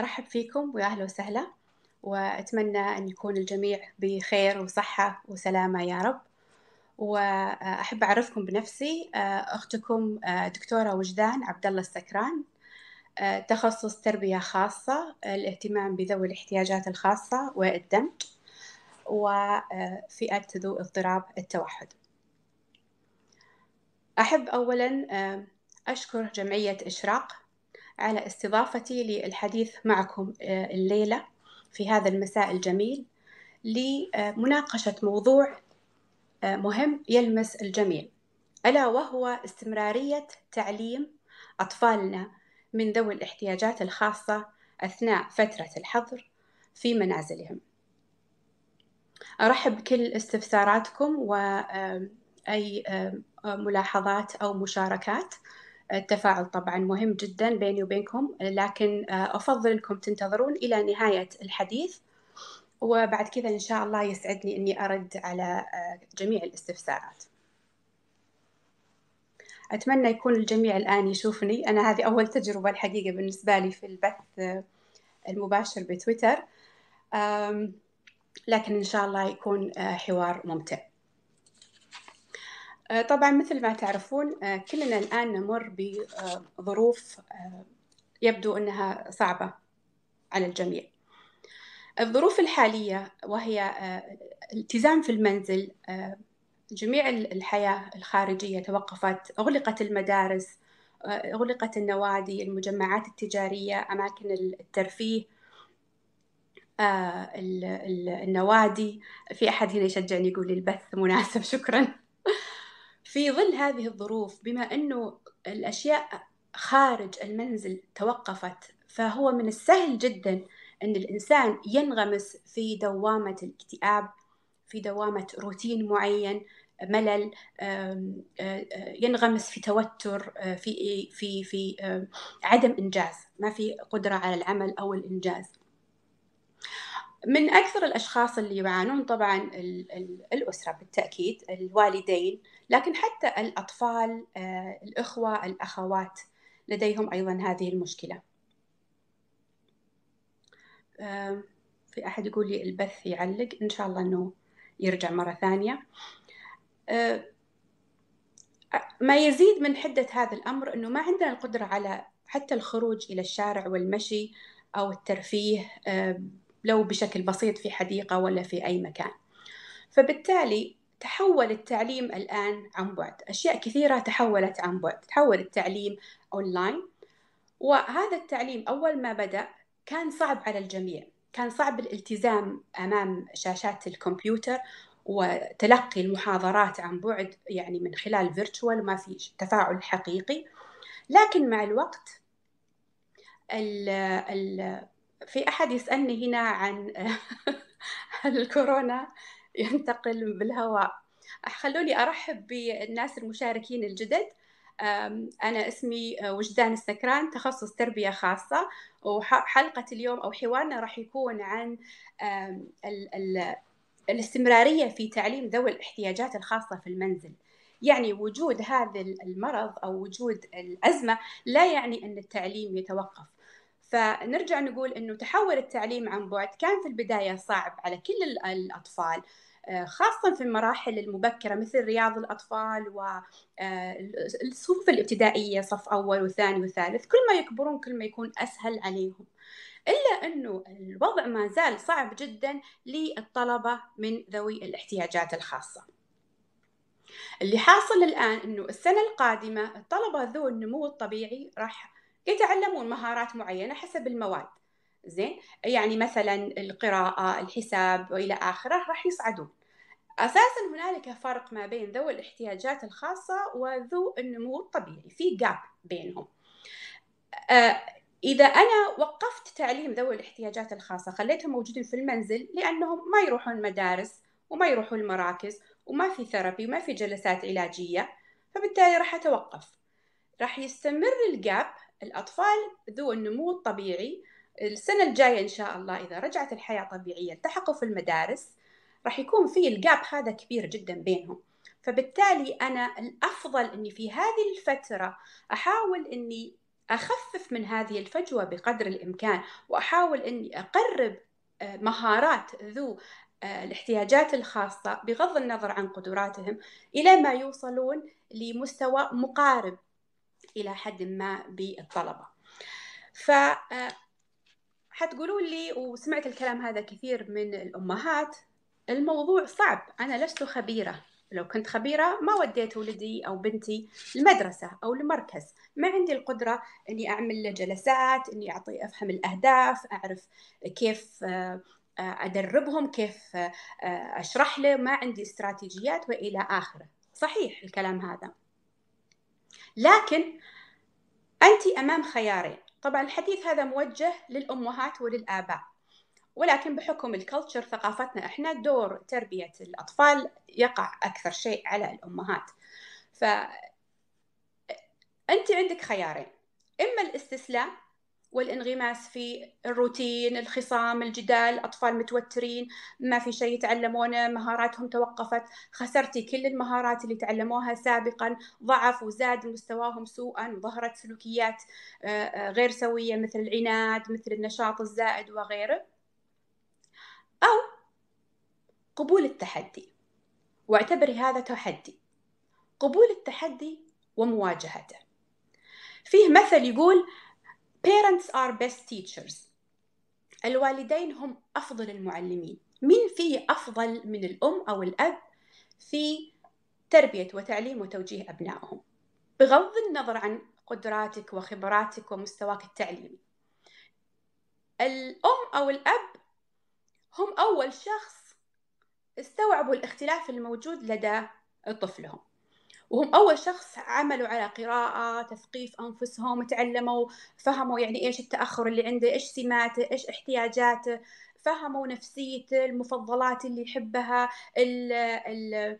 أرحب فيكم ويا أهلا وسهلا وأتمنى أن يكون الجميع بخير وصحة وسلامة يا رب وأحب أعرفكم بنفسي آه، أختكم آه، دكتورة وجدان عبد الله السكران آه، تخصص تربية خاصة الاهتمام بذوي الاحتياجات الخاصة والدمج وفئة ذو اضطراب التوحد أحب أولا أشكر جمعية إشراق على استضافتي للحديث معكم آه، الليلة في هذا المساء الجميل لمناقشة موضوع آه، مهم يلمس الجميع ألا وهو استمرارية تعليم أطفالنا من ذوي الاحتياجات الخاصة أثناء فترة الحظر في منازلهم أرحب بكل استفساراتكم وأي ملاحظات أو مشاركات التفاعل طبعا مهم جدا بيني وبينكم لكن آه، أفضل أنكم تنتظرون إلى نهاية الحديث وبعد كذا إن شاء الله يسعدني أني أرد على آه، جميع الاستفسارات أتمنى يكون الجميع الآن يشوفني أنا هذه أول تجربة الحقيقة بالنسبة لي في البث آه، المباشر بتويتر لكن إن شاء الله يكون حوار ممتع آه، طبعا مثل ما تعرفون آه، كلنا الآن نمر بظروف آه، يبدو أنها صعبة على الجميع الظروف الحالية وهي التزام في المنزل جميع الحياة الخارجية توقفت أغلقت المدارس أغلقت النوادي المجمعات التجارية أماكن الترفيه النوادي في أحد هنا يشجعني يقول لي البث مناسب شكرا في ظل هذه الظروف بما أنه الأشياء خارج المنزل توقفت فهو من السهل جدا أن الإنسان ينغمس في دوامة الاكتئاب في دوامة روتين معين ملل ينغمس في توتر في في في عدم انجاز ما في قدره على العمل او الانجاز من أكثر الأشخاص اللي يعانون طبعا الأسرة بالتأكيد الوالدين لكن حتى الأطفال آه، الإخوة الأخوات لديهم أيضا هذه المشكلة آه، في أحد يقول لي البث يعلق إن شاء الله أنه يرجع مرة ثانية آه، ما يزيد من حدة هذا الأمر أنه ما عندنا القدرة على حتى الخروج إلى الشارع والمشي أو الترفيه لو بشكل بسيط في حديقة ولا في أي مكان فبالتالي تحول التعليم الآن عن بعد أشياء كثيرة تحولت عن بعد تحول التعليم أونلاين وهذا التعليم أول ما بدأ كان صعب على الجميع كان صعب الالتزام أمام شاشات الكمبيوتر وتلقي المحاضرات عن بعد يعني من خلال فيرتشوال ما في تفاعل حقيقي لكن مع الوقت ال ال في أحد يسألني هنا عن هل الكورونا ينتقل بالهواء خلوني أرحب بالناس المشاركين الجدد أنا اسمي وجدان السكران تخصص تربية خاصة وحلقة اليوم أو حوارنا راح يكون عن الاستمرارية في تعليم ذوي الاحتياجات الخاصة في المنزل يعني وجود هذا المرض أو وجود الأزمة لا يعني أن التعليم يتوقف فنرجع نقول انه تحول التعليم عن بعد كان في البدايه صعب على كل الاطفال آه، خاصة في المراحل المبكرة مثل رياض الأطفال والصفوف آه، الابتدائية صف أول وثاني وثالث كل ما يكبرون كل ما يكون أسهل عليهم إلا أنه الوضع ما زال صعب جدا للطلبة من ذوي الاحتياجات الخاصة اللي حاصل الآن أنه السنة القادمة الطلبة ذو النمو الطبيعي راح يتعلمون مهارات معينه حسب المواد زين يعني مثلا القراءه الحساب والى اخره راح يصعدون اساسا هنالك فرق ما بين ذوي الاحتياجات الخاصه وذو النمو الطبيعي في جاب بينهم أه، إذا أنا وقفت تعليم ذوي الاحتياجات الخاصة خليتهم موجودين في المنزل لأنهم ما يروحون المدارس وما يروحوا المراكز وما في ثيرابي وما في جلسات علاجية فبالتالي راح أتوقف راح يستمر الجاب الأطفال ذو النمو الطبيعي السنة الجاية إن شاء الله إذا رجعت الحياة طبيعية التحقوا في المدارس راح يكون في الجاب هذا كبير جدا بينهم فبالتالي أنا الأفضل أني في هذه الفترة أحاول أني أخفف من هذه الفجوة بقدر الإمكان وأحاول أني أقرب آه، مهارات ذو آه، الاحتياجات الخاصة بغض النظر عن قدراتهم إلى ما يوصلون لمستوى مقارب إلى حد ما بالطلبة ف آه، حتقولوا لي وسمعت الكلام هذا كثير من الأمهات الموضوع صعب أنا لست خبيرة لو كنت خبيرة ما وديت ولدي أو بنتي المدرسة أو المركز ما عندي القدرة أني أعمل جلسات أني أعطي أفهم الأهداف أعرف كيف آه، آه، أدربهم كيف أشرح له ما عندي استراتيجيات وإلى آخره صحيح الكلام هذا لكن أنت أمام خيارين طبعا الحديث هذا موجه للأمهات وللآباء ولكن بحكم الكلتشر ثقافتنا احنا دور تربية الأطفال يقع أكثر شيء على الأمهات ف أنت عندك خيارين إما الاستسلام والانغماس في الروتين الخصام الجدال أطفال متوترين ما في شيء يتعلمونه مهاراتهم توقفت خسرتي كل المهارات اللي تعلموها سابقا ضعف وزاد مستواهم سوءا ظهرت سلوكيات آه، آه، غير سوية مثل العناد مثل النشاط الزائد وغيره أو قبول التحدي واعتبري هذا تحدي قبول التحدي ومواجهته فيه مثل يقول parents are best teachers الوالدين هم أفضل المعلمين من في أفضل من الأم أو الأب في تربية وتعليم وتوجيه أبنائهم بغض النظر عن قدراتك وخبراتك ومستواك التعليمي الأم أو الأب هم أول شخص استوعبوا الاختلاف الموجود لدى طفلهم وهم أول شخص عملوا على قراءة تثقيف أنفسهم تعلموا فهموا يعني إيش التأخر اللي عنده إيش سماته إيش احتياجاته فهموا نفسيته المفضلات اللي يحبها ال ال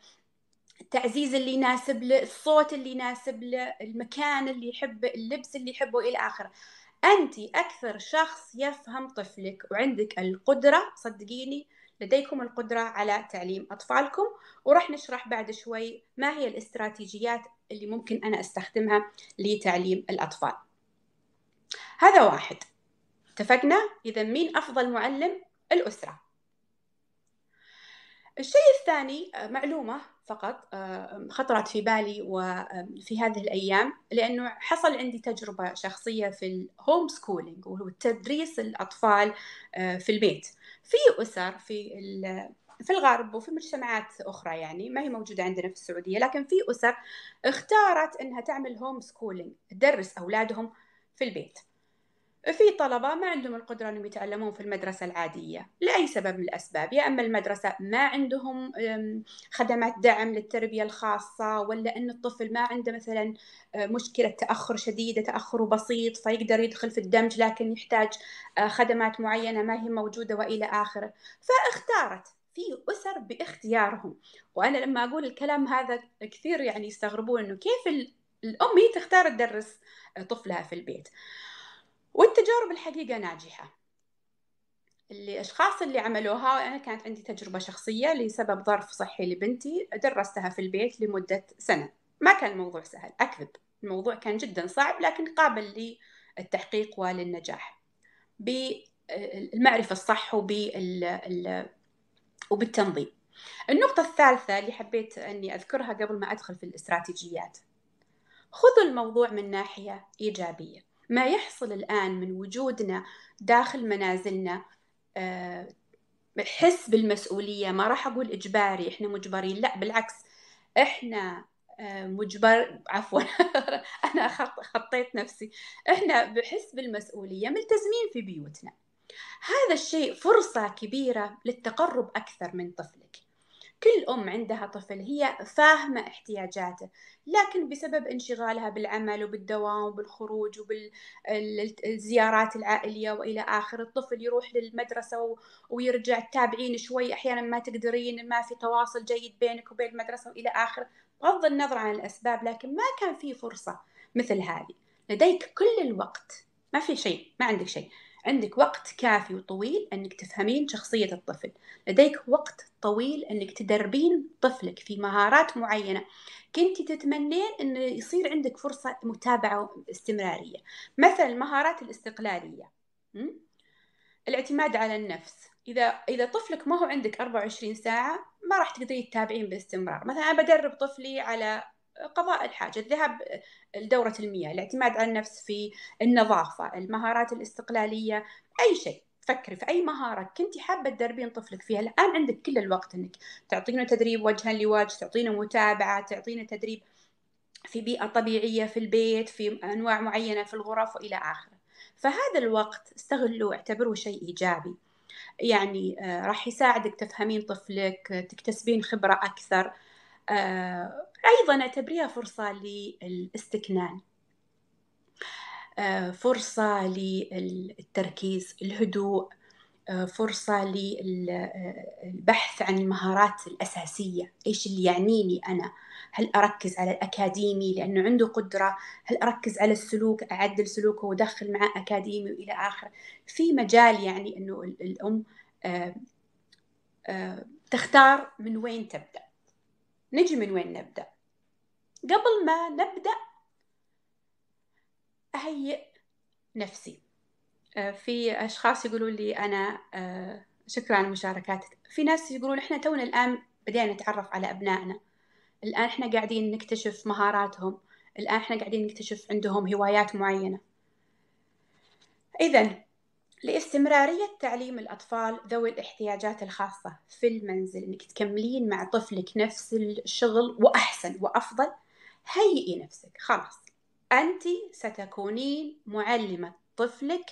التعزيز اللي يناسب له الصوت اللي يناسب له المكان اللي يحبه اللبس اللي يحبه إلى آخره أنت أكثر شخص يفهم طفلك وعندك القدرة صدقيني لديكم القدرة على تعليم أطفالكم ورح نشرح بعد شوي ما هي الاستراتيجيات اللي ممكن أنا أستخدمها لتعليم الأطفال هذا واحد اتفقنا إذا مين أفضل معلم الأسرة الشيء الثاني معلومة فقط آه، خطرت في بالي وفي آه، هذه الأيام لأنه حصل عندي تجربة شخصية في الهوم سكولينج وهو تدريس الأطفال آه، في البيت في أسر في في الغرب وفي مجتمعات أخرى يعني ما هي موجودة عندنا في السعودية لكن في أسر اختارت أنها تعمل هوم سكولينج تدرس أولادهم في البيت في طلبة ما عندهم القدرة أنهم يتعلمون في المدرسة العادية لأي سبب من الأسباب يا أما المدرسة ما عندهم خدمات دعم للتربية الخاصة ولا أن الطفل ما عنده مثلا أه، مشكلة تأخر شديدة تأخر بسيط فيقدر يدخل في الدمج لكن يحتاج أه، خدمات معينة ما هي موجودة وإلى آخره فاختارت في أسر باختيارهم وأنا لما أقول الكلام هذا كثير يعني يستغربون أنه كيف الأم هي تختار تدرس أه، طفلها في البيت والتجارب الحقيقة ناجحة اللي أشخاص اللي عملوها أنا كانت عندي تجربة شخصية لسبب ظرف صحي لبنتي درستها في البيت لمدة سنة ما كان الموضوع سهل أكذب الموضوع كان جدا صعب لكن قابل للتحقيق وللنجاح بالمعرفة الصح وبالتنظيم النقطة الثالثة اللي حبيت أني أذكرها قبل ما أدخل في الاستراتيجيات خذوا الموضوع من ناحية إيجابية ما يحصل الآن من وجودنا داخل منازلنا آه، حس بالمسؤولية ما راح أقول إجباري إحنا مجبرين لا بالعكس إحنا آه، مجبر عفوا أنا خطيت نفسي إحنا بحس بالمسؤولية ملتزمين في بيوتنا هذا الشيء فرصة كبيرة للتقرب أكثر من طفلك كل أم عندها طفل هي فاهمة احتياجاته لكن بسبب انشغالها بالعمل وبالدوام وبالخروج وبالزيارات العائلية وإلى آخر الطفل يروح للمدرسة ويرجع تتابعين شوي أحيانا ما تقدرين ما في تواصل جيد بينك وبين المدرسة وإلى آخر بغض النظر عن الأسباب لكن ما كان في فرصة مثل هذه لديك كل الوقت ما في شيء ما عندك شيء عندك وقت كافي وطويل أنك تفهمين شخصية الطفل لديك وقت طويل أنك تدربين طفلك في مهارات معينة كنت تتمنين أن يصير عندك فرصة متابعة استمرارية مثلا المهارات الاستقلالية الاعتماد على النفس إذا إذا طفلك ما هو عندك 24 ساعة ما راح تقدرين تتابعين باستمرار مثلا أنا بدرب طفلي على قضاء الحاجة الذهاب آه، لدورة المياه الاعتماد على النفس في النظافة المهارات الاستقلالية أي شيء فكري في اي مهاره كنت حابه تدربين طفلك فيها الان عندك كل الوقت انك تعطينه تدريب وجها لوجه تعطينه متابعه تعطينه تدريب في بيئه طبيعيه في البيت في انواع معينه في الغرف والى اخره فهذا الوقت استغله واعتبره شيء ايجابي يعني آه، راح يساعدك تفهمين طفلك تكتسبين خبره اكثر آه، أيضا أعتبريها فرصة للاستكنان آه، فرصة للتركيز الهدوء آه، فرصة للبحث آه، عن المهارات الأساسية إيش اللي يعنيني أنا هل أركز على الأكاديمي لأنه عنده قدرة هل أركز على السلوك أعدل سلوكه وأدخل معه أكاديمي وإلى آخره في مجال يعني أنه الأم تختار من وين تبدأ نجي من وين نبدأ قبل ما نبدأ أهيئ نفسي آه، في أشخاص يقولوا لي أنا آه، شكرا على مشاركاتك في ناس يقولون إحنا تونا الآن بدينا نتعرف على أبنائنا الآن إحنا قاعدين نكتشف مهاراتهم الآن إحنا قاعدين نكتشف عندهم هوايات معينة إذا لاستمرارية تعليم الأطفال ذوي الاحتياجات الخاصة في المنزل إنك تكملين مع طفلك نفس الشغل وأحسن وأفضل هيئي نفسك خلاص أنت ستكونين معلمة طفلك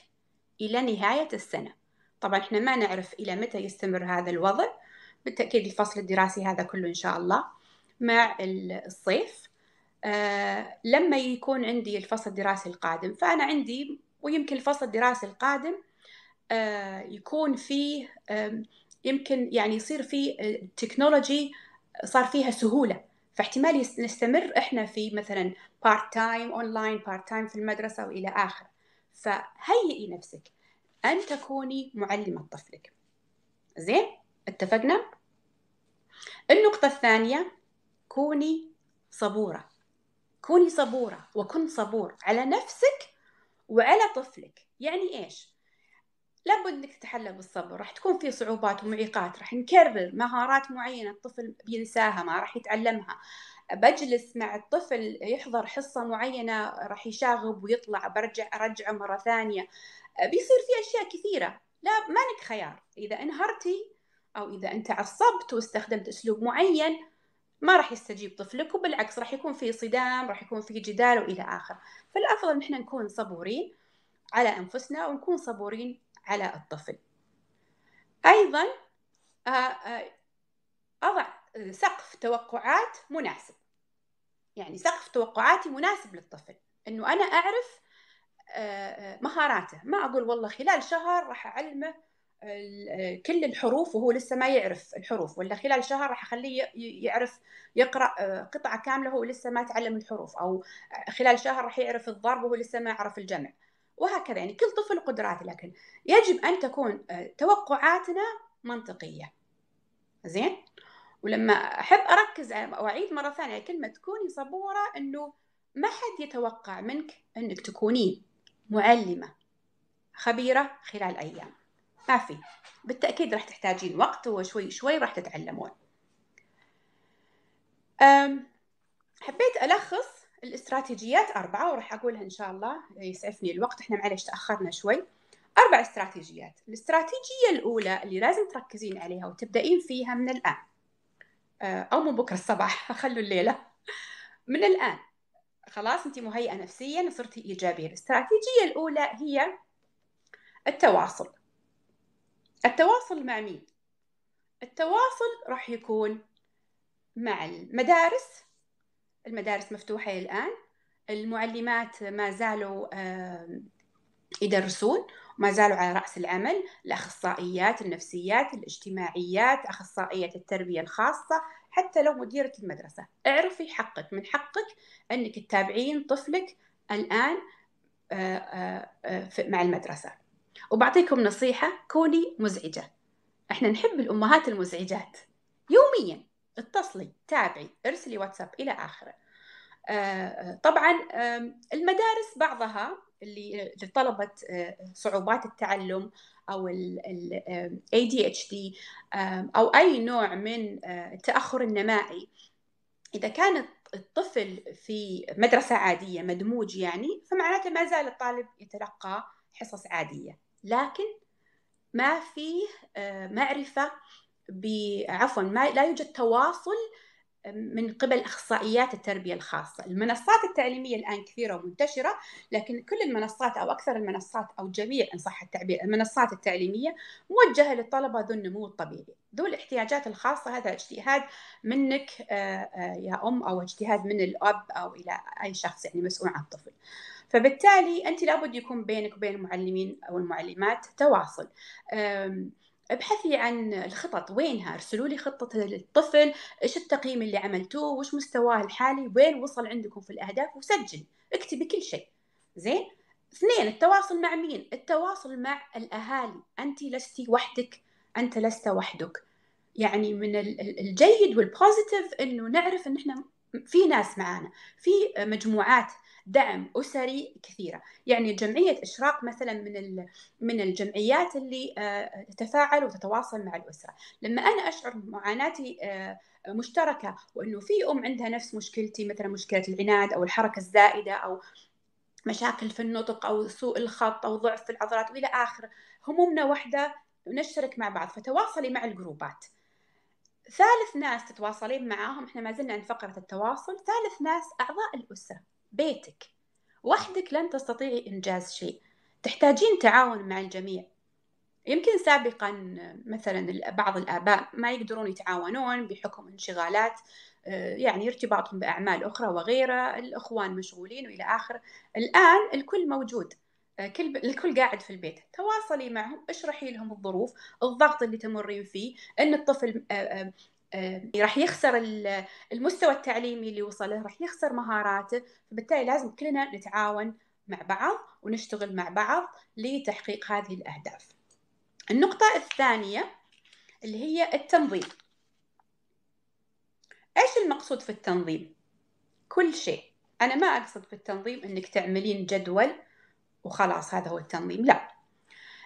إلى نهاية السنة طبعا احنا ما نعرف إلى متى يستمر هذا الوضع بالتأكيد الفصل الدراسي هذا كله إن شاء الله مع الصيف آه لما يكون عندي الفصل الدراسي القادم فأنا عندي ويمكن الفصل الدراسي القادم آه، يكون فيه يمكن يعني يصير فيه تكنولوجي آه، صار فيها سهوله فاحتمال نستمر احنا في مثلا بارت تايم اونلاين بارت تايم في المدرسه والى اخره فهيئي نفسك ان تكوني معلمه طفلك زين اتفقنا النقطه الثانيه كوني صبوره كوني صبوره وكن صبور على نفسك وعلى طفلك يعني ايش لابد انك تتحلى بالصبر راح تكون في صعوبات ومعيقات راح نكرر مهارات معينه الطفل بينساها ما راح يتعلمها بجلس مع الطفل يحضر حصه معينه راح يشاغب ويطلع برجع ارجعه مره ثانيه بيصير في اشياء كثيره لا ما لك خيار اذا انهرتي او اذا انت عصبت واستخدمت اسلوب معين ما راح يستجيب طفلك وبالعكس راح يكون في صدام راح يكون في جدال والى اخره فالافضل ان احنا نكون صبورين على انفسنا ونكون صبورين على الطفل أيضا آه، آه، أضع سقف توقعات مناسب يعني سقف توقعاتي مناسب للطفل أنه أنا أعرف آه، مهاراته ما أقول والله خلال شهر راح أعلمه كل الحروف وهو لسه ما يعرف الحروف ولا خلال شهر راح اخليه يعرف يقرا قطعه كامله وهو لسه ما تعلم الحروف او خلال شهر راح يعرف الضرب وهو لسه ما يعرف الجمع وهكذا يعني كل طفل قدراته لكن يجب أن تكون آه، توقعاتنا منطقية زين ولما أحب أركز آه، وأعيد مرة ثانية كلمة تكوني صبورة أنه ما حد يتوقع منك أنك تكونين معلمة خبيرة خلال أيام ما في بالتأكيد راح تحتاجين وقت وشوي شوي راح تتعلمون حبيت ألخص الاستراتيجيات أربعة وراح أقولها إن شاء الله يسعفني الوقت إحنا معلش تأخرنا شوي أربع استراتيجيات الاستراتيجية الأولى اللي لازم تركزين عليها وتبدأين فيها من الآن آه، أو من بكرة الصباح خلوا الليلة من الآن خلاص أنت مهيئة نفسيا وصرتي إيجابية الاستراتيجية الأولى هي التواصل التواصل مع مين؟ التواصل راح يكون مع المدارس المدارس مفتوحة الآن المعلمات ما زالوا يدرسون ما زالوا على رأس العمل الأخصائيات النفسيات الاجتماعيات أخصائية التربية الخاصة حتى لو مديرة المدرسة اعرفي حقك من حقك أنك تتابعين طفلك الآن آه، آه، آه، مع المدرسة وبعطيكم نصيحة كوني مزعجة احنا نحب الأمهات المزعجات يوميا اتصلي تابعي ارسلي واتساب الى اخره آه، آه، طبعا المدارس بعضها اللي طلبت آه، صعوبات التعلم أو ال ADHD أو أي نوع من التأخر النمائي إذا كان الطفل في مدرسة عادية مدموج يعني فمعناته ما زال الطالب يتلقى حصص عادية لكن ما فيه معرفة عفوا ما لا يوجد تواصل من قبل اخصائيات التربيه الخاصه، المنصات التعليميه الان كثيره ومنتشره، لكن كل المنصات او اكثر المنصات او جميع ان صح التعبير، المنصات التعليميه موجهه للطلبه ذو النمو الطبيعي، ذو الاحتياجات الخاصه هذا اجتهاد منك آه، آه، يا ام او اجتهاد من الاب او الى اي شخص يعني مسؤول عن الطفل. فبالتالي انت لابد يكون بينك وبين المعلمين او المعلمات تواصل. ابحثي عن الخطط وينها ارسلوا لي خطة الطفل ايش التقييم اللي عملتوه وش مستواه الحالي وين وصل عندكم في الاهداف وسجلي اكتبي كل شيء زين اثنين التواصل مع مين التواصل مع الاهالي انت لست وحدك انت لست وحدك يعني من الجيد والبوزيتيف انه نعرف ان احنا في ناس معانا في مجموعات دعم اسري كثيره يعني جمعيه اشراق مثلا من من الجمعيات اللي آه، تتفاعل وتتواصل مع الاسره لما انا اشعر معاناتي آه، مشتركه وانه في ام عندها نفس مشكلتي مثلا مشكله العناد او الحركه الزائده او مشاكل في النطق او سوء الخط او ضعف في العضلات والى اخره همومنا واحده نشترك مع بعض فتواصلي مع الجروبات ثالث ناس تتواصلين معاهم احنا ما زلنا عند فقره التواصل ثالث ناس اعضاء الاسره بيتك وحدك لن تستطيعي إنجاز شيء تحتاجين تعاون مع الجميع يمكن سابقا مثلا بعض الآباء ما يقدرون يتعاونون بحكم انشغالات آه، يعني ارتباطهم بأعمال أخرى وغيرها الأخوان مشغولين وإلى آخر الآن الكل موجود آه، كل الكل قاعد في البيت تواصلي معهم اشرحي لهم الظروف الضغط اللي تمرين فيه ان الطفل آه، آه، راح يخسر المستوى التعليمي اللي وصله راح يخسر مهاراته فبالتالي لازم كلنا نتعاون مع بعض ونشتغل مع بعض لتحقيق هذه الأهداف النقطة الثانية اللي هي التنظيم إيش المقصود في التنظيم؟ كل شيء أنا ما أقصد في التنظيم أنك تعملين جدول وخلاص هذا هو التنظيم لا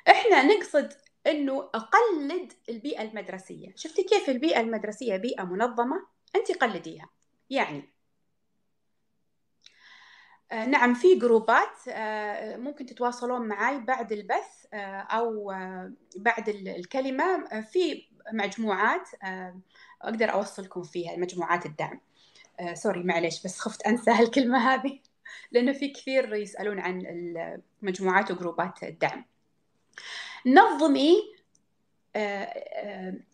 إحنا نقصد انه اقلد البيئه المدرسيه شفتي كيف البيئه المدرسيه بيئه منظمه انت قلديها يعني آه، نعم في جروبات آه، ممكن تتواصلون معي بعد البث آه، او بعد الكلمه في مجموعات اقدر اوصلكم فيها مجموعات الدعم سوري معليش بس خفت انسى هالكلمه هذه لانه في كثير يسالون عن المجموعات وجروبات الدعم نظمي إيه؟ آه،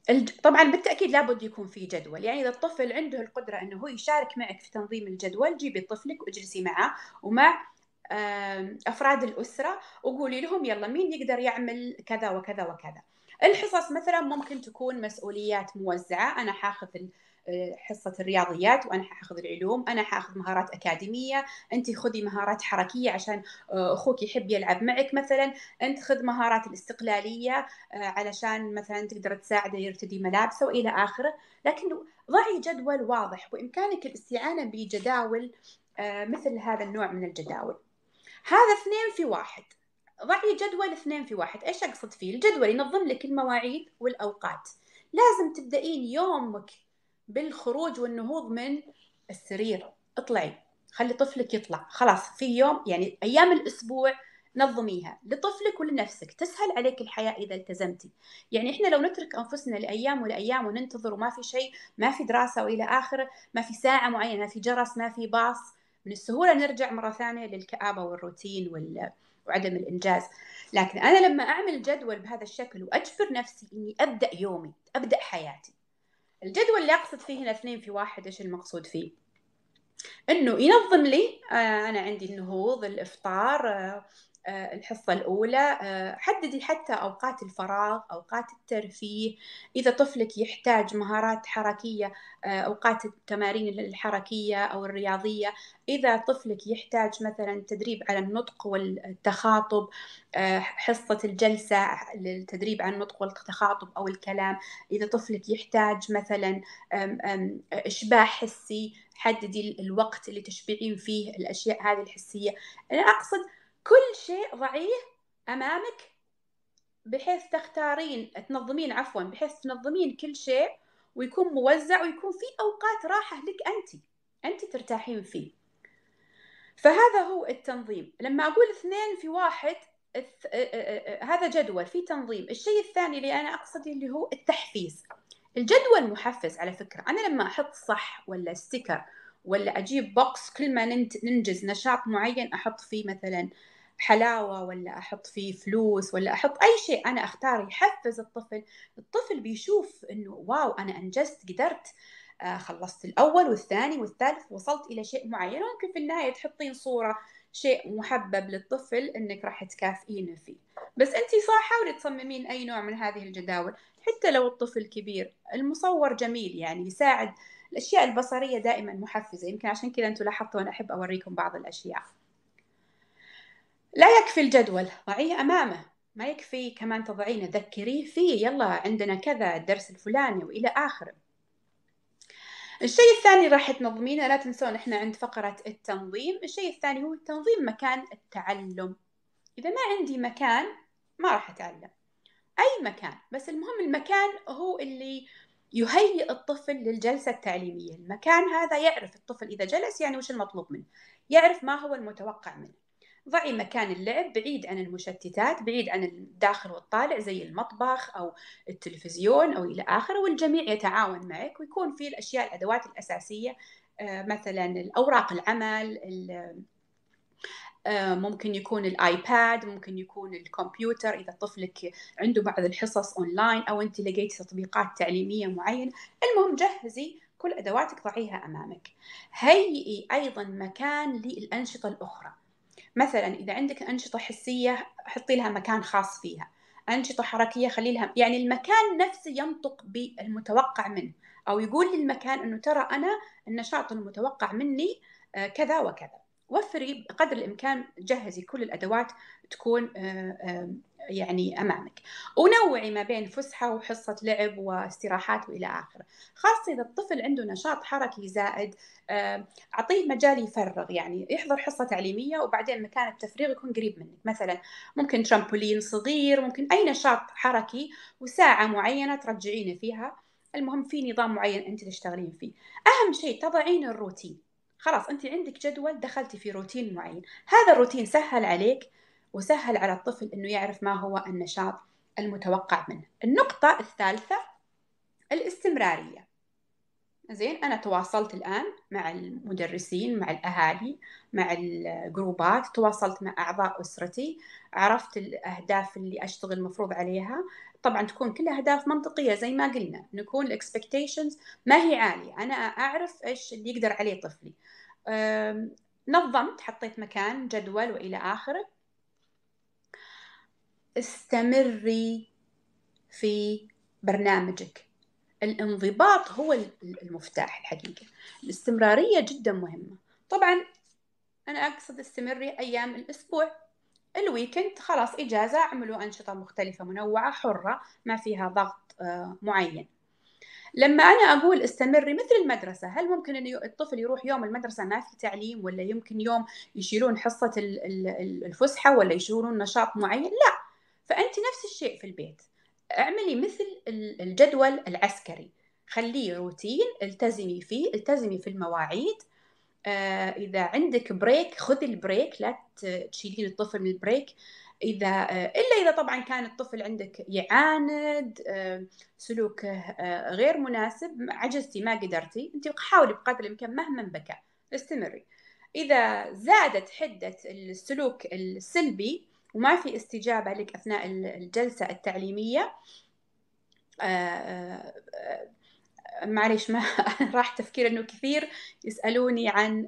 آه، طبعا بالتاكيد لابد يكون في جدول يعني اذا الطفل عنده القدره انه هو يشارك معك في تنظيم الجدول جيبي طفلك واجلسي معه ومع آه، افراد الاسره وقولي لهم يلا مين يقدر يعمل كذا وكذا وكذا الحصص مثلا ممكن تكون مسؤوليات موزعه انا حاخذ حصه الرياضيات وانا حاخذ العلوم انا حاخذ مهارات اكاديميه انت خذي مهارات حركيه عشان آه، اخوك يحب يلعب معك مثلا انت خذ مهارات الاستقلاليه آه، علشان مثلا تقدر تساعده يرتدي ملابسه والى اخره لكن ضعي جدول واضح وامكانك الاستعانه بجداول آه، مثل هذا النوع من الجداول هذا اثنين في واحد ضعي جدول اثنين في واحد ايش اقصد فيه الجدول ينظم لك المواعيد والاوقات لازم تبدأين يومك بالخروج والنهوض من السرير اطلعي خلي طفلك يطلع خلاص في يوم يعني ايام الاسبوع نظميها لطفلك ولنفسك تسهل عليك الحياة إذا التزمتي يعني إحنا لو نترك أنفسنا لأيام ولأيام وننتظر وما في شيء ما في دراسة وإلى آخره ما في ساعة معينة ما في جرس ما في باص من السهولة نرجع مرة ثانية للكآبة والروتين وال... وعدم الإنجاز لكن أنا لما أعمل جدول بهذا الشكل وأجبر نفسي إني أبدأ يومي أبدأ حياتي الجدول اللي اقصد فيه هنا اثنين في واحد ايش المقصود فيه انه ينظم لي آه، انا عندي النهوض الافطار آه، آه، الحصة الأولى آه، حددي حتى أوقات الفراغ أوقات الترفيه إذا طفلك يحتاج مهارات حركية آه، أوقات التمارين الحركية أو الرياضية إذا طفلك يحتاج مثلا تدريب على النطق والتخاطب حصة الجلسة للتدريب على النطق والتخاطب أو الكلام إذا طفلك يحتاج مثلا إشباع حسي حددي الوقت اللي تشبعين فيه الأشياء هذه الحسية أنا أقصد كل شيء ضعيه امامك بحيث تختارين تنظمين عفوا بحيث تنظمين كل شيء ويكون موزع ويكون في اوقات راحه لك انت انت ترتاحين فيه فهذا هو التنظيم لما اقول اثنين في واحد هذا جدول في تنظيم الشيء الثاني اللي انا اقصده اللي هو التحفيز الجدول محفز على فكره انا لما احط صح ولا ستيكر ولا اجيب بوكس كل ما ننجز نشاط معين احط فيه مثلا آه حلاوة ولا أحط فيه فلوس ولا أحط أي شيء أنا أختار يحفز الطفل الطفل بيشوف أنه واو أنا أنجزت قدرت آه، خلصت الأول والثاني والثالث وصلت إلى شيء معين ممكن في النهاية تحطين صورة شيء محبب للطفل انك راح تكافئينه فيه بس انت صح حاولي تصممين اي نوع من هذه الجداول حتى لو الطفل كبير المصور جميل يعني يساعد الاشياء البصريه دائما محفزه يمكن عشان كذا انتم لاحظتوا انا احب اوريكم بعض الاشياء لا يكفي الجدول ضعيه امامه ما يكفي كمان تضعينه ذكريه فيه يلا عندنا كذا الدرس الفلاني والى اخره الشيء الثاني راح تنظمينه لا تنسون احنا عند فقرة التنظيم الشيء الثاني هو تنظيم مكان التعلم إذا ما عندي مكان ما راح أتعلم أي مكان بس المهم المكان هو اللي يهيئ الطفل للجلسة التعليمية المكان هذا يعرف الطفل إذا جلس يعني وش المطلوب منه يعرف ما هو المتوقع منه ضعي مكان اللعب بعيد عن المشتتات بعيد عن الداخل والطالع زي المطبخ أو التلفزيون أو إلى آخره والجميع يتعاون معك ويكون في الأشياء الأدوات الأساسية آه، مثلا أوراق العمل آه، ممكن يكون الايباد ممكن يكون الكمبيوتر اذا طفلك عنده بعض الحصص اونلاين او انت لقيت تطبيقات تعليميه معينه المهم جهزي كل ادواتك ضعيها امامك هيئي ايضا مكان للانشطه الاخرى مثلا إذا عندك أنشطة حسية حطي لها مكان خاص فيها أنشطة حركية خلي لها يعني المكان نفسه ينطق بالمتوقع منه أو يقول للمكان أنه ترى أنا النشاط المتوقع مني آه، كذا وكذا وفري قدر الإمكان جهزي كل الأدوات تكون آه، آه، يعني امامك ونوعي ما بين فسحه وحصه لعب واستراحات والى اخره خاصه اذا الطفل عنده نشاط حركي زائد اعطيه مجال يفرغ يعني يحضر حصه تعليميه وبعدين مكان التفريغ يكون قريب منك مثلا ممكن ترامبولين صغير ممكن اي نشاط حركي وساعه معينه ترجعينه فيها المهم في نظام معين انت تشتغلين فيه اهم شيء تضعين الروتين خلاص انت عندك جدول دخلتي في روتين معين هذا الروتين سهل عليك وسهل على الطفل أنه يعرف ما هو النشاط المتوقع منه النقطة الثالثة الاستمرارية زين أنا تواصلت الآن مع المدرسين مع الأهالي مع الجروبات تواصلت مع أعضاء أسرتي عرفت الأهداف اللي أشتغل المفروض عليها طبعا تكون كل أهداف منطقية زي ما قلنا نكون الاكسبكتيشنز ما هي عالية أنا أعرف إيش اللي يقدر عليه طفلي نظمت حطيت مكان جدول وإلى آخره استمري في برنامجك الانضباط هو المفتاح الحقيقة الاستمرارية جدا مهمة طبعا أنا أقصد استمري أيام الأسبوع الويكند خلاص إجازة اعملوا أنشطة مختلفة منوعة حرة ما فيها ضغط آه، معين لما أنا أقول استمري مثل المدرسة هل ممكن أن الطفل يروح يوم المدرسة ما في تعليم ولا يمكن يوم يشيلون حصة الفسحة ولا يشيلون نشاط معين لا فأنت نفس الشيء في البيت اعملي مثل الجدول العسكري خليه روتين التزمي فيه التزمي في المواعيد آه، إذا عندك بريك خذي البريك لا تشيلين الطفل من البريك إذا آه، إلا إذا طبعا كان الطفل عندك يعاند آه، سلوكه غير مناسب عجزتي ما قدرتي أنت حاولي بقدر الإمكان مهما بكى استمري إذا زادت حدة السلوك السلبي وما في استجابة لك أثناء الجلسة التعليمية آه، آه، آه، معلش ما راح تفكير أنه كثير يسألوني عن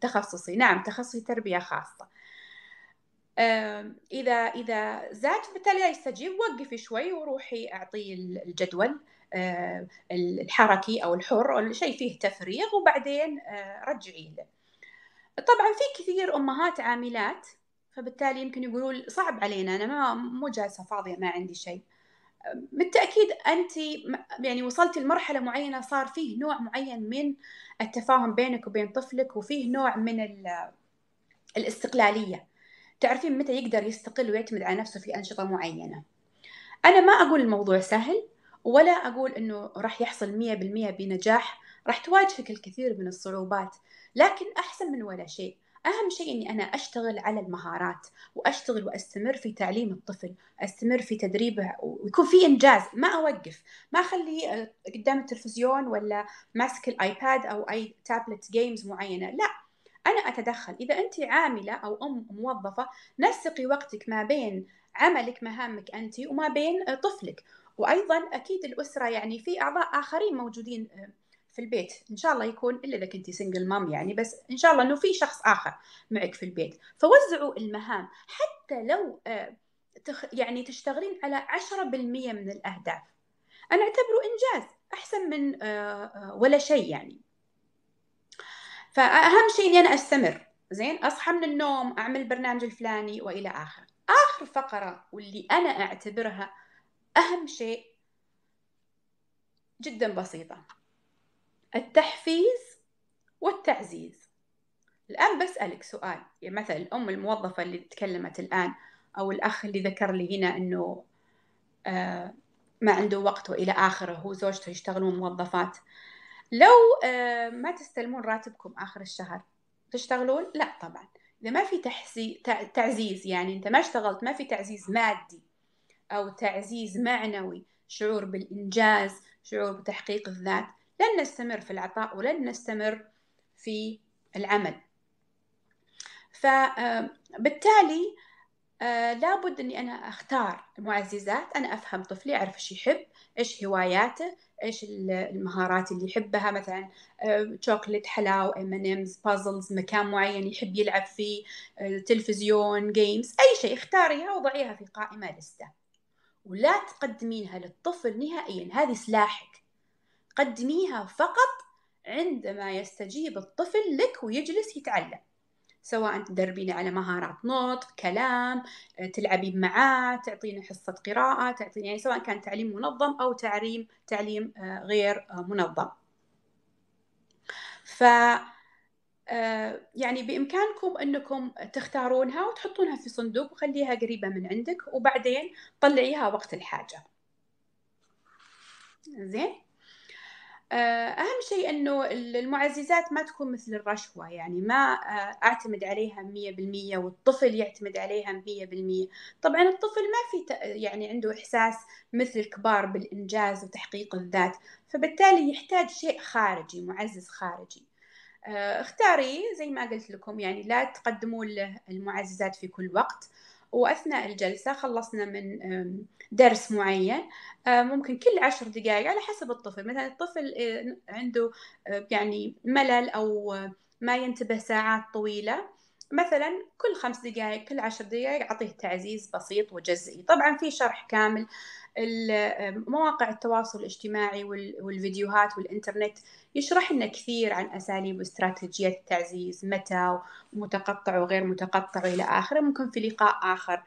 تخصصي نعم تخصصي تربية خاصة إذا إذا زاد فبالتالي لا يستجيب وقفي شوي وروحي أعطيه الجدول الحركي أو الحر أو شيء فيه تفريغ وبعدين رجعي له طبعا في كثير أمهات عاملات فبالتالي يمكن يقولون صعب علينا انا ما مو جالسه فاضيه ما عندي شيء بالتاكيد انت يعني وصلت لمرحله معينه صار فيه نوع معين من التفاهم بينك وبين طفلك وفيه نوع من الاستقلاليه تعرفين متى يقدر يستقل ويعتمد على نفسه في انشطه معينه انا ما اقول الموضوع سهل ولا اقول انه راح يحصل 100% بنجاح راح تواجهك الكثير من الصعوبات لكن احسن من ولا شيء اهم شيء اني انا اشتغل على المهارات واشتغل واستمر في تعليم الطفل استمر في تدريبه ويكون في انجاز ما اوقف ما اخليه آه، قدام التلفزيون ولا ماسك الايباد او اي تابلت جيمز معينه لا انا اتدخل اذا انت عامله او ام موظفه نسقي وقتك ما بين عملك مهامك انت وما بين آه، طفلك وايضا اكيد الاسره يعني في اعضاء اخرين موجودين آه، في البيت ان شاء الله يكون الا اذا كنتي سنجل مام يعني بس ان شاء الله انه في شخص اخر معك في البيت فوزعوا المهام حتى لو آه، يعني تشتغلين على 10% من الاهداف انا اعتبره انجاز احسن من آه، آه، ولا شيء يعني فاهم شيء اني انا استمر زين اصحى من النوم اعمل البرنامج الفلاني والى اخره اخر فقره واللي انا اعتبرها اهم شيء جدا بسيطه التحفيز والتعزيز الآن بسألك سؤال يعني مثلا الأم الموظفة اللي تكلمت الآن أو الأخ اللي ذكر لي هنا أنه آه، ما عنده وقت وإلى آخره هو زوجته يشتغلون موظفات لو آه، ما تستلمون راتبكم آخر الشهر تشتغلون؟ لا طبعا إذا ما في تحسي... تعزيز يعني أنت ما اشتغلت ما في تعزيز مادي أو تعزيز معنوي شعور بالإنجاز شعور بتحقيق الذات لن نستمر في العطاء ولن نستمر في العمل فبالتالي آه، آه، لابد أني أنا أختار المعززات أنا أفهم طفلي أعرف إيش يحب إيش هواياته إيش المهارات اللي يحبها مثلا شوكليت حلاو ام ان امز بازلز مكان معين يحب يلعب فيه آه، تلفزيون جيمز أي شيء اختاريها وضعيها في قائمة لستة ولا تقدمينها للطفل نهائيا هذه سلاحك قدميها فقط عندما يستجيب الطفل لك ويجلس يتعلم سواء تدربينه على مهارات نطق كلام تلعبين معاه تعطينه حصة قراءة تعطينه يعني سواء كان تعليم منظم أو تعليم تعليم آه، غير آه، منظم ف آه، يعني بإمكانكم أنكم تختارونها وتحطونها في صندوق وخليها قريبة من عندك وبعدين طلعيها وقت الحاجة زين آه، أهم شيء أنه المعززات ما تكون مثل الرشوة يعني ما آه، أعتمد عليها مية بالمية والطفل يعتمد عليها مية بالمية طبعا الطفل ما في يعني عنده إحساس مثل الكبار بالإنجاز وتحقيق الذات فبالتالي يحتاج شيء خارجي معزز خارجي آه، اختاري زي ما قلت لكم يعني لا تقدموا له المعززات في كل وقت وأثناء الجلسة خلصنا من درس معين آه، ممكن كل عشر دقائق على حسب الطفل مثلا الطفل آه، عنده آه، يعني ملل أو ما ينتبه ساعات طويلة مثلا كل خمس دقائق كل عشر دقائق أعطيه تعزيز بسيط وجزئي طبعا في شرح كامل مواقع التواصل الاجتماعي والفيديوهات والإنترنت يشرح لنا كثير عن أساليب واستراتيجيات التعزيز متى ومتقطع وغير متقطع إلى آخره ممكن في لقاء آخر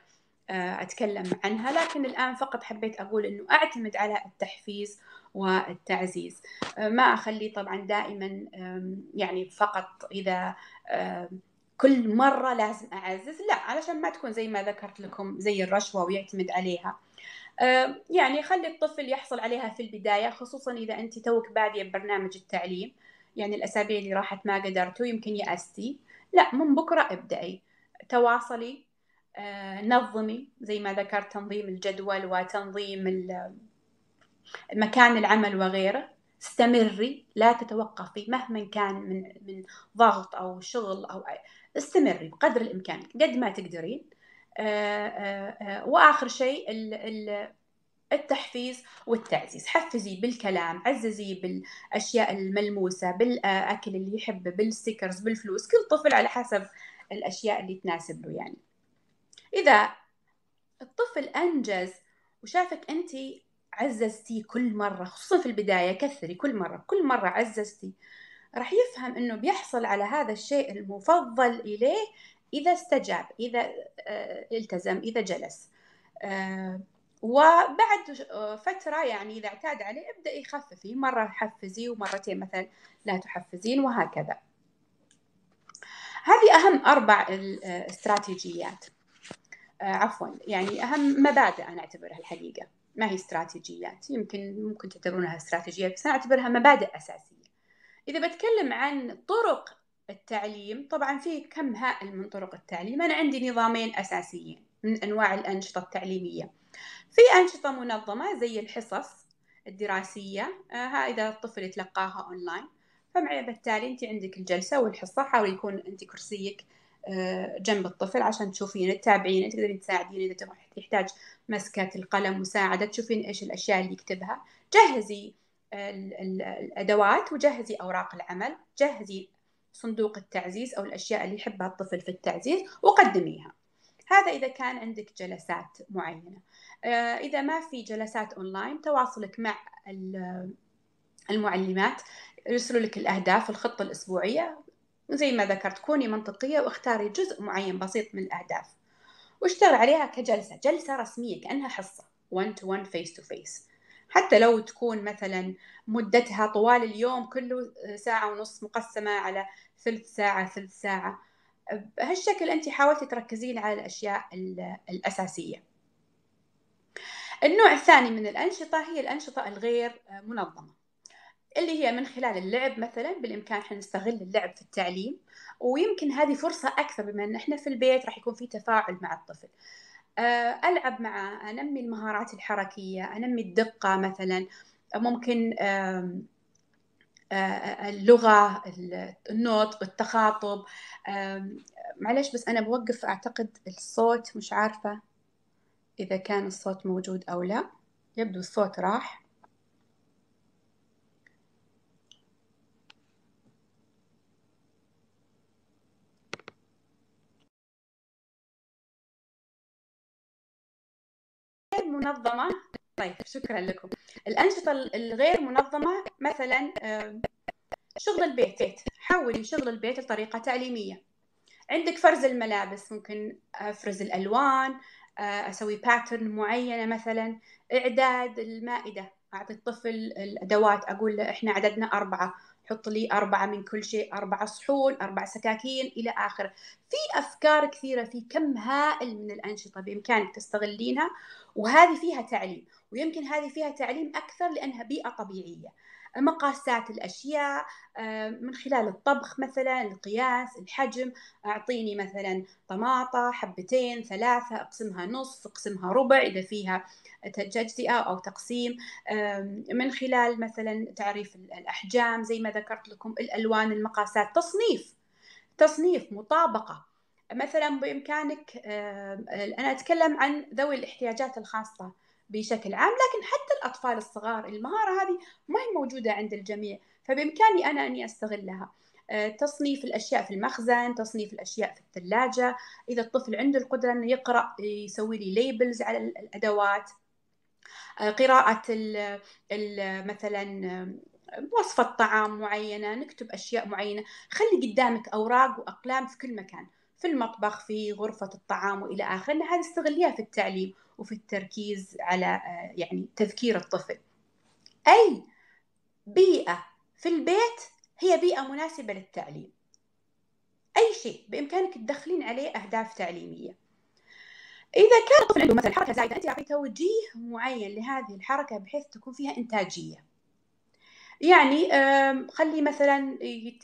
آه، أتكلم عنها لكن الآن فقط حبيت أقول أنه أعتمد على التحفيز والتعزيز آه، ما أخلي طبعا دائما يعني فقط إذا كل مره لازم اعزز لا علشان ما تكون زي ما ذكرت لكم زي الرشوه ويعتمد عليها آه، يعني خلي الطفل يحصل عليها في البدايه خصوصا اذا انت توك باديه ببرنامج التعليم يعني الاسابيع اللي راحت ما قدرتوا يمكن يأستي لا من بكره ابدأي تواصلي آه، نظمي زي ما ذكرت تنظيم الجدول وتنظيم مكان العمل وغيره استمري لا تتوقفي مهما كان من من ضغط او شغل او استمري بقدر الامكان قد ما تقدرين آه، آه، آه، واخر شيء التحفيز والتعزيز حفزي بالكلام عززي بالاشياء الملموسه بالاكل اللي يحبه بالستيكرز بالفلوس كل طفل على حسب الاشياء اللي تناسبه يعني اذا الطفل انجز وشافك انت عززتي كل مرة خصوصا في البداية كثري كل مرة كل مرة عززتي راح يفهم انه بيحصل على هذا الشيء المفضل اليه اذا استجاب اذا آه، التزم اذا جلس آه، وبعد آه، فتره يعني اذا اعتاد عليه ابداي يخففي مره حفزي ومرتين مثلا لا تحفزين وهكذا هذه اهم اربع استراتيجيات عفوا يعني اهم مبادئ انا اعتبرها الحقيقه ما هي استراتيجيات يمكن ممكن تعتبرونها استراتيجيات بس أنا أعتبرها مبادئ أساسية إذا بتكلم عن طرق التعليم طبعا فيه كم هائل من طرق التعليم أنا عندي نظامين أساسيين من أنواع الأنشطة التعليمية في أنشطة منظمة زي الحصص الدراسية آه، ها إذا الطفل يتلقاها أونلاين فمع بالتالي أنت عندك الجلسة والحصة حاول يكون أنت كرسيك آه، جنب الطفل عشان تشوفين تتابعينه تقدرين تساعدينه اذا يحتاج مسكه القلم مساعده تشوفين ايش الاشياء اللي يكتبها جهزي آه، الادوات وجهزي اوراق العمل جهزي صندوق التعزيز او الاشياء اللي يحبها الطفل في التعزيز وقدميها هذا اذا كان عندك جلسات معينه آه، اذا ما في جلسات اونلاين تواصلك مع المعلمات يرسلوا لك الاهداف الخطه الاسبوعيه وزي ما ذكرت كوني منطقية واختاري جزء معين بسيط من الأهداف واشتغل عليها كجلسة جلسة رسمية كأنها حصة one to one face to face حتى لو تكون مثلا مدتها طوال اليوم كله ساعة ونص مقسمة على ثلث ساعة ثلث ساعة بهالشكل أنت حاولتي تركزين على الأشياء الأساسية النوع الثاني من الأنشطة هي الأنشطة الغير منظمة اللي هي من خلال اللعب مثلا بالامكان احنا نستغل اللعب في التعليم ويمكن هذه فرصه اكثر بما ان احنا في البيت راح يكون في تفاعل مع الطفل آه، العب معه انمي المهارات الحركيه انمي الدقه مثلا ممكن آه، آه، اللغه النطق التخاطب معلش بس انا بوقف اعتقد الصوت مش عارفه اذا كان الصوت موجود او لا يبدو الصوت راح منظمة طيب شكرا لكم الأنشطة الغير منظمة مثلا شغل البيت بيت. حولي شغل البيت لطريقة تعليمية عندك فرز الملابس ممكن أفرز آه، الألوان آه، أسوي باترن معينة مثلا إعداد المائدة أعطي الطفل الأدوات أقول له إحنا عددنا أربعة حط لي أربعة من كل شيء أربعة صحون أربعة سكاكين إلى آخره في أفكار كثيرة في كم هائل من الأنشطة بإمكانك تستغلينها وهذه فيها تعليم ويمكن هذه فيها تعليم أكثر لأنها بيئة طبيعية مقاسات الأشياء آه، من خلال الطبخ مثلا القياس الحجم أعطيني مثلا طماطة حبتين ثلاثة أقسمها نصف أقسمها ربع إذا فيها تجزئة أو تقسيم آه، من خلال مثلا تعريف الأحجام زي ما ذكرت لكم الألوان المقاسات تصنيف تصنيف مطابقة مثلا بإمكانك آه، أنا أتكلم عن ذوي الاحتياجات الخاصة بشكل عام لكن حتى الأطفال الصغار المهارة هذه ما هي موجودة عند الجميع فبإمكاني أنا أني أستغلها آه، تصنيف الأشياء في المخزن تصنيف الأشياء في الثلاجة إذا الطفل عنده القدرة أنه يقرأ يسوي لي ليبلز على الأدوات آه، قراءة ال ال مثلا آه، وصفة طعام معينة نكتب أشياء معينة خلي قدامك أوراق وأقلام في كل مكان في المطبخ في غرفة الطعام وإلى آخره هذه استغليها في التعليم وفي التركيز على آه، يعني تذكير الطفل أي بيئة في البيت هي بيئة مناسبة للتعليم أي شيء بإمكانك تدخلين عليه أهداف تعليمية إذا كان الطفل عنده مثلا حركة زايدة أنت تعطي توجيه معين لهذه الحركة بحيث تكون فيها إنتاجية يعني خليه مثلا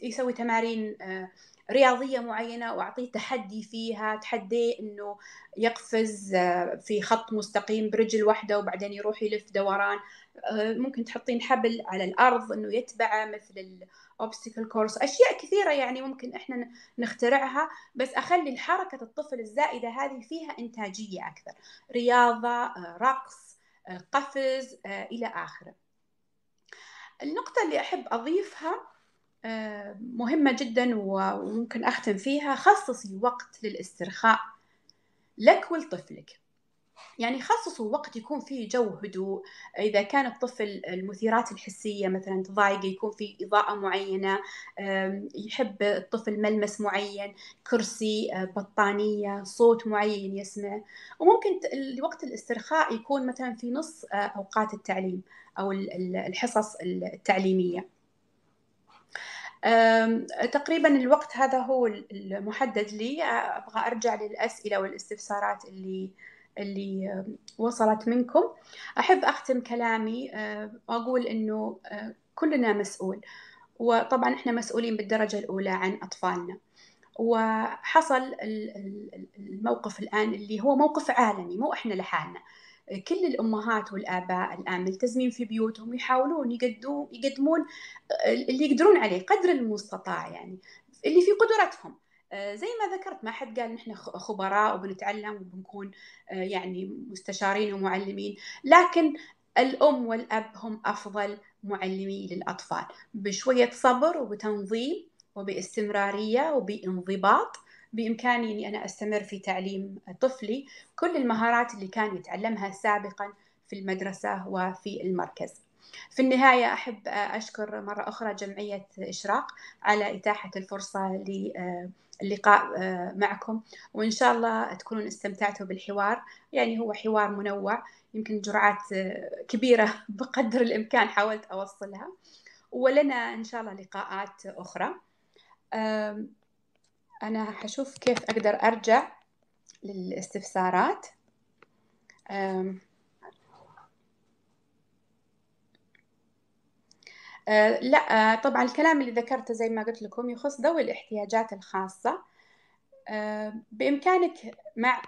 يسوي تمارين آه، رياضية معينة وأعطيه تحدي فيها تحدي أنه يقفز آه، في خط مستقيم برجل واحدة وبعدين يروح يلف دوران آه، ممكن تحطين حبل على الأرض أنه يتبعه مثل الأوبستيكل كورس أشياء كثيرة يعني ممكن إحنا نخترعها بس أخلي الحركة الطفل الزائدة هذه فيها إنتاجية أكثر رياضة آه، رقص قفز إلى آخره النقطة اللي أحب أضيفها آه، مهمة جدا وممكن أختم فيها خصصي وقت للاسترخاء لك ولطفلك يعني خصصوا وقت يكون فيه جو هدوء إذا كان الطفل المثيرات الحسية مثلا تضايق يكون في إضاءة معينة يحب الطفل ملمس معين كرسي آه، بطانية صوت معين يسمع وممكن وقت الاسترخاء يكون مثلا في نص آه، أوقات التعليم أو الحصص التعليمية تقريبا الوقت هذا هو المحدد لي ابغى ارجع للاسئله والاستفسارات اللي اللي وصلت منكم احب اختم كلامي واقول انه كلنا مسؤول وطبعا احنا مسؤولين بالدرجه الاولى عن اطفالنا وحصل الموقف الان اللي هو موقف عالمي مو احنا لحالنا كل الامهات والاباء الان ملتزمين في بيوتهم يحاولون يقدمون يقدمون اللي يقدرون عليه قدر المستطاع يعني اللي في قدرتهم آه، زي ما ذكرت ما حد قال نحن خبراء وبنتعلم وبنكون آه، يعني مستشارين ومعلمين لكن الأم والأب هم أفضل معلمين للأطفال بشوية صبر وبتنظيم وباستمرارية وبانضباط بإمكاني أني أنا أستمر في تعليم طفلي كل المهارات اللي كان يتعلمها سابقا في المدرسة وفي المركز في النهاية أحب أشكر مرة أخرى جمعية إشراق على إتاحة الفرصة للقاء معكم وإن شاء الله تكونون استمتعتوا بالحوار يعني هو حوار منوع يمكن جرعات كبيرة بقدر الإمكان حاولت أوصلها ولنا إن شاء الله لقاءات أخرى أنا حشوف كيف أقدر أرجع للاستفسارات أه، لا أه، طبعا الكلام اللي ذكرته زي ما قلت لكم يخص ذوي الاحتياجات الخاصة أه، بإمكانك مع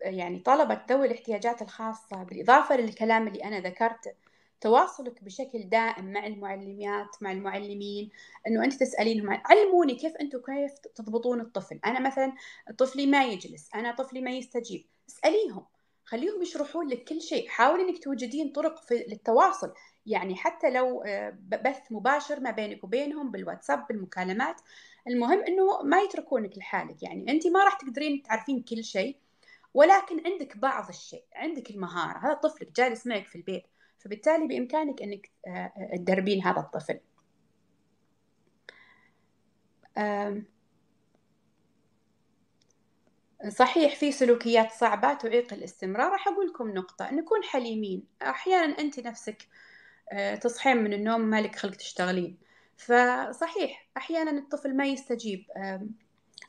يعني طلبة ذوي الاحتياجات الخاصة بالإضافة للكلام اللي أنا ذكرته تواصلك بشكل دائم مع المعلمات مع المعلمين انه انت تسالينهم علموني كيف انتم كيف تضبطون الطفل انا مثلا طفلي ما يجلس انا طفلي ما يستجيب اساليهم خليهم يشرحون لك كل شيء حاولي انك توجدين طرق في للتواصل يعني حتى لو آه، بث مباشر ما بينك وبينهم بالواتساب بالمكالمات المهم انه ما يتركونك لحالك يعني انت ما راح تقدرين تعرفين كل شيء ولكن عندك بعض الشيء عندك المهارة هذا طفلك جالس معك في البيت فبالتالي بإمكانك أنك آه، آه، تدربين هذا الطفل صحيح في سلوكيات صعبة تعيق الاستمرار راح أقول لكم نقطة نكون حليمين أحيانا أنت نفسك آه، تصحين من النوم مالك خلق تشتغلين فصحيح أحيانا الطفل ما يستجيب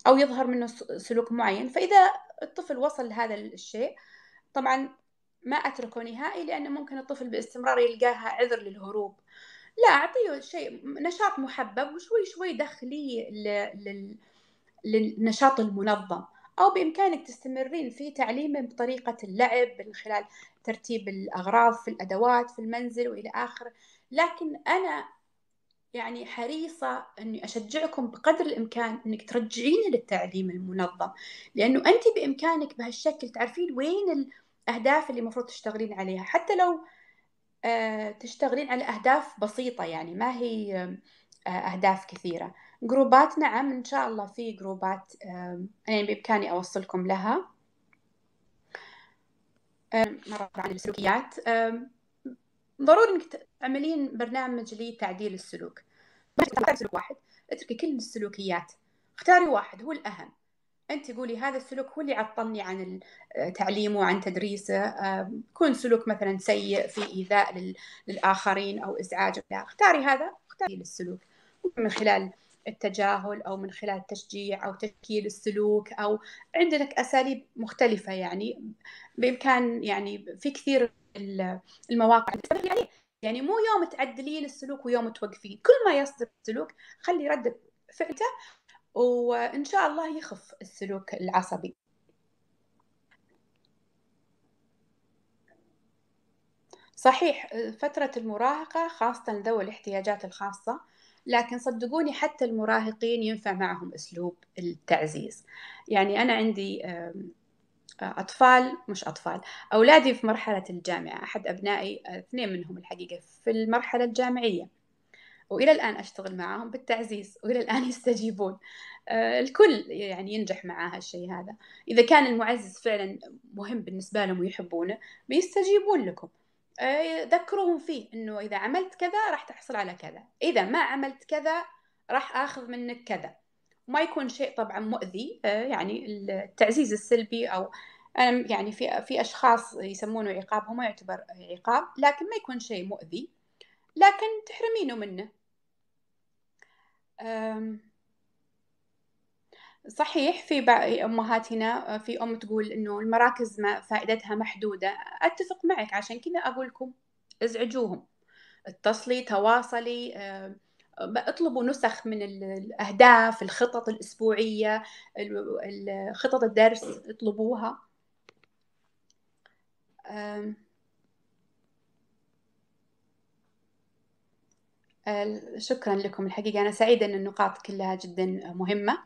أو يظهر منه سلوك معين فإذا الطفل وصل لهذا الشيء طبعا ما أتركه نهائي لأنه ممكن الطفل باستمرار يلقاها عذر للهروب لا أعطيه شيء نشاط محبب وشوي شوي دخليه للنشاط المنظم أو بإمكانك تستمرين في تعليمه بطريقة اللعب من خلال ترتيب الأغراض في الأدوات في المنزل وإلى آخره لكن أنا يعني حريصة أني أشجعكم بقدر الإمكان أنك ترجعين للتعليم المنظم لأنه أنت بإمكانك بهالشكل تعرفين وين أهداف اللي المفروض تشتغلين عليها حتى لو آه، تشتغلين على أهداف بسيطة يعني ما هي آه، أهداف كثيرة جروبات نعم إن شاء الله في جروبات آه، يعني بإمكاني أوصلكم لها مرة عن السلوكيات ضروري إنك تعملين برنامج لتعديل السلوك ما تختاري سلوك واحد اتركي كل السلوكيات اختاري واحد هو الأهم انت قولي هذا السلوك هو اللي عطلني عن تعليمه وعن تدريسه يكون سلوك مثلا سيء في ايذاء للاخرين او ازعاج لا اختاري هذا اختاري السلوك من خلال التجاهل او من خلال تشجيع او تشكيل السلوك او عندك اساليب مختلفه يعني بامكان يعني في كثير المواقع يعني يعني مو يوم تعدلين السلوك ويوم توقفين كل ما يصدر السلوك خلي رد فعلته وإن شاء الله يخف السلوك العصبي صحيح فترة المراهقة خاصة لذوي الاحتياجات الخاصة لكن صدقوني حتى المراهقين ينفع معهم أسلوب التعزيز يعني أنا عندي أطفال مش أطفال أولادي في مرحلة الجامعة أحد أبنائي اثنين منهم الحقيقة في المرحلة الجامعية والى الان اشتغل معاهم بالتعزيز والى الان يستجيبون آه، الكل يعني ينجح معاه هالشيء هذا اذا كان المعزز فعلا مهم بالنسبه لهم ويحبونه بيستجيبون لكم آه، ذكروهم فيه انه اذا عملت كذا راح تحصل على كذا اذا ما عملت كذا راح اخذ منك كذا ما يكون شيء طبعا مؤذي آه، يعني التعزيز السلبي او انا يعني في في اشخاص يسمونه عقاب هو ما يعتبر عقاب لكن ما يكون شيء مؤذي لكن تحرمينه منه صحيح في امهاتنا آه، في ام تقول انه المراكز ما فائدتها محدوده اتفق معك عشان كذا اقول لكم ازعجوهم اتصلي تواصلي آه، اطلبوا نسخ من الاهداف الخطط الاسبوعيه خطط الدرس اطلبوها آه، شكرا لكم الحقيقة أنا سعيدة أن النقاط كلها جدا مهمة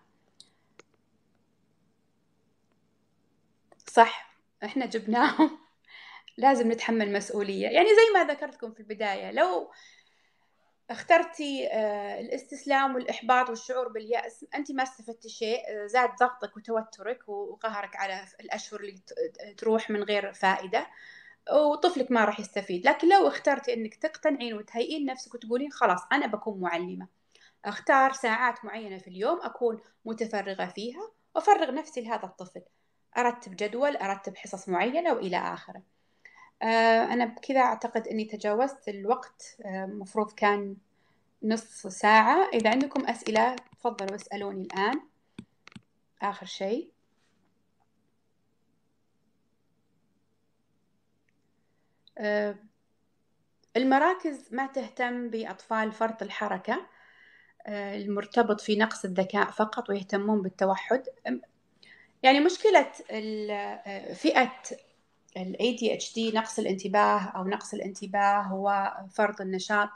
صح إحنا جبناهم لازم نتحمل مسؤولية يعني زي ما ذكرتكم في البداية لو اخترتي آه، الاستسلام والإحباط والشعور باليأس أنت ما استفدتي شيء آه، زاد ضغطك وتوترك وقهرك على الأشهر اللي تروح من غير فائدة وطفلك ما راح يستفيد لكن لو اخترتي انك تقتنعين وتهيئين نفسك وتقولين خلاص انا بكون معلمه اختار ساعات معينه في اليوم اكون متفرغه فيها وافرغ نفسي لهذا الطفل ارتب جدول ارتب حصص معينه والى اخره آه، انا بكذا اعتقد اني تجاوزت الوقت آه، مفروض كان نص ساعه اذا عندكم اسئله تفضلوا اسالوني الان اخر شيء آه، المراكز ما تهتم بأطفال فرط الحركة آه، المرتبط في نقص الذكاء فقط ويهتمون بالتوحد يعني مشكلة آه، فئة الـ ADHD نقص الانتباه أو نقص الانتباه هو فرط النشاط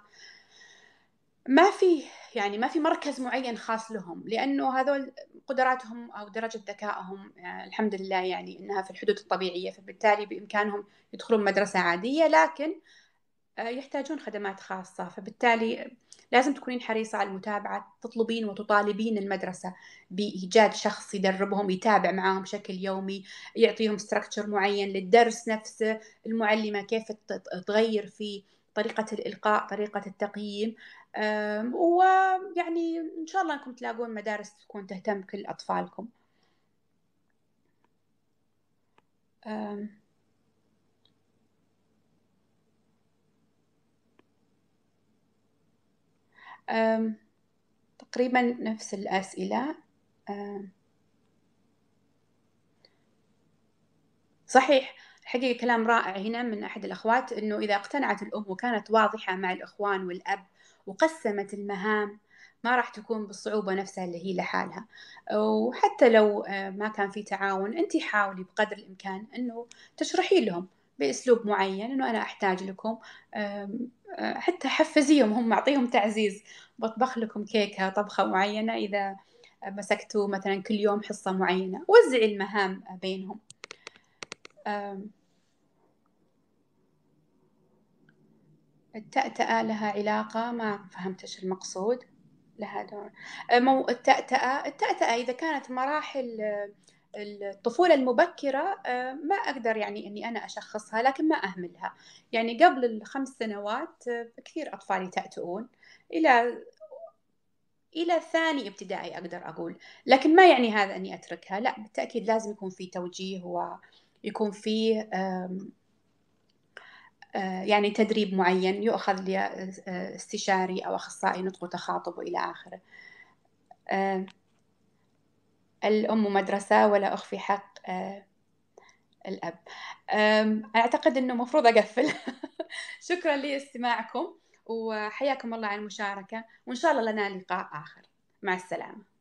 ما في يعني ما في مركز معين خاص لهم لانه هذول قدراتهم او درجه ذكائهم آه، الحمد لله يعني انها في الحدود الطبيعيه فبالتالي بامكانهم يدخلون مدرسه عاديه لكن آه، يحتاجون خدمات خاصه فبالتالي لازم تكونين حريصه على المتابعه تطلبين وتطالبين المدرسه بايجاد شخص يدربهم يتابع معاهم بشكل يومي يعطيهم ستراكتشر معين للدرس نفسه المعلمه كيف تغير في طريقة الإلقاء طريقة التقييم ويعني إن شاء الله أنكم تلاقون مدارس تكون تهتم بكل أطفالكم أم تقريبا نفس الأسئلة صحيح حقيقة كلام رائع هنا من أحد الأخوات أنه إذا اقتنعت الأم وكانت واضحة مع الإخوان والأب وقسمت المهام ما راح تكون بالصعوبة نفسها اللي هي لحالها وحتى لو آه، ما كان في تعاون أنت حاولي بقدر الإمكان أنه تشرحي لهم بأسلوب معين أنه أنا أحتاج لكم آه، حتى حفزيهم هم أعطيهم تعزيز بطبخ لكم كيكة طبخة معينة إذا مسكتوا مثلا كل يوم حصة معينة وزعي المهام بينهم التأتأة لها علاقة ما فهمتش المقصود لها دور أه، مو التأتأة التأتأة إذا كانت مراحل أه، الطفولة المبكرة أه، ما أقدر يعني أني أنا أشخصها لكن ما أهملها يعني قبل الخمس سنوات كثير أطفالي تأتؤون إلى إلى ثاني ابتدائي أقدر أقول لكن ما يعني هذا أني أتركها لا بالتأكيد لازم يكون في توجيه ويكون فيه آه، يعني تدريب معين يؤخذ لاستشاري أو أخصائي نطق وتخاطب وإلى آخره آه، الأم مدرسة ولا أخفي حق آه، الأب أعتقد أنه مفروض أقفل شكرا لاستماعكم وحياكم الله على المشاركة وإن شاء الله لنا لقاء آخر مع السلامة